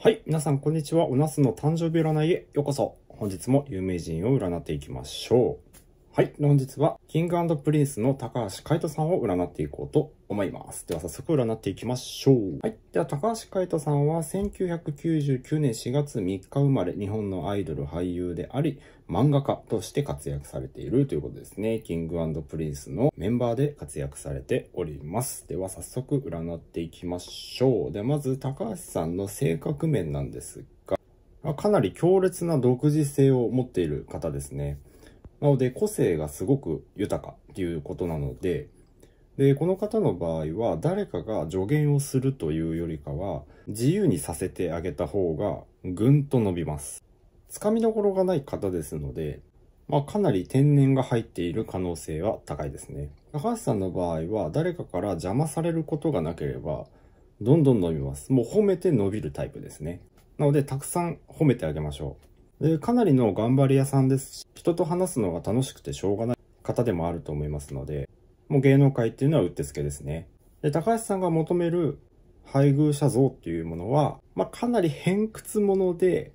はい。皆さん、こんにちは。おなすの誕生日占いへようこそ。本日も有名人を占っていきましょう。はい。本日は、キングプリンスの高橋海人さんを占っていこうと思います。では早速占っていきましょう。はい。では、高橋海人さんは、1999年4月3日生まれ、日本のアイドル俳優であり、漫画家として活躍されているということですね。キングプリンスのメンバーで活躍されております。では、早速占っていきましょう。で、まず、高橋さんの性格面なんですが、かなり強烈な独自性を持っている方ですね。なので、個性がすごく豊かっていうことなので、で、この方の場合は、誰かが助言をするというよりかは、自由にさせてあげた方が、ぐんと伸びます。つかみどころがない方ですので、まあ、かなり天然が入っている可能性は高いですね。高橋さんの場合は、誰かから邪魔されることがなければ、どんどん伸びます。もう褒めて伸びるタイプですね。なので、たくさん褒めてあげましょう。で、かなりの頑張り屋さんですし、人と話すのが楽しくてしょうがない方でもあると思いますので、もう芸能界っていうのはうってつけですね。で、高橋さんが求める配偶者像っていうものは、まあ、かなり偏屈者で、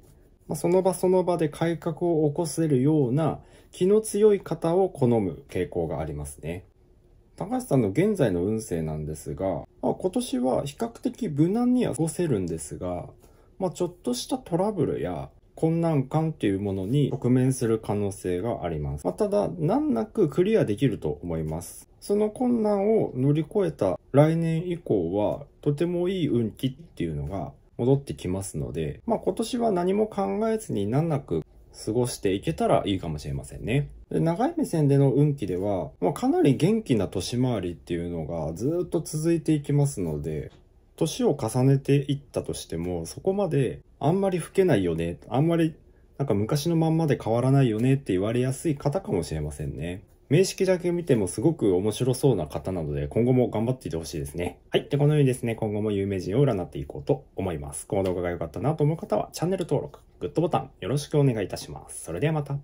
まあ、その場その場で改革を起こせるような気の強い方を好む傾向がありますね。高橋さんの現在の運勢なんですが、まあ、今年は比較的無難には過ごせるんですが、まあ、ちょっとしたトラブルや困難感っていうものに直面する可能性があります。まあ、ただ、難なくクリアできると思います。その困難を乗り越えた来年以降は、とてもいい運気っていうのが戻ってきますので、まあ、今年は何も考えずに難なく過ごしていけたらいいかもしれませんね。で長い目線での運気では、まあ、かなり元気な年回りっていうのがずっと続いていきますので、年を重ねていったとしても、そこまであんまり老けないよね、あんまりなんか昔のまんまで変わらないよねって言われやすい方かもしれませんね。名式だけ見てもすごく面白そうな方なので、今後も頑張っていてほしいですね。はい。で、このようにですね、今後も有名人を占っていこうと思います。この動画が良かったなと思う方は、チャンネル登録、グッドボタンよろしくお願いいたします。それではまた。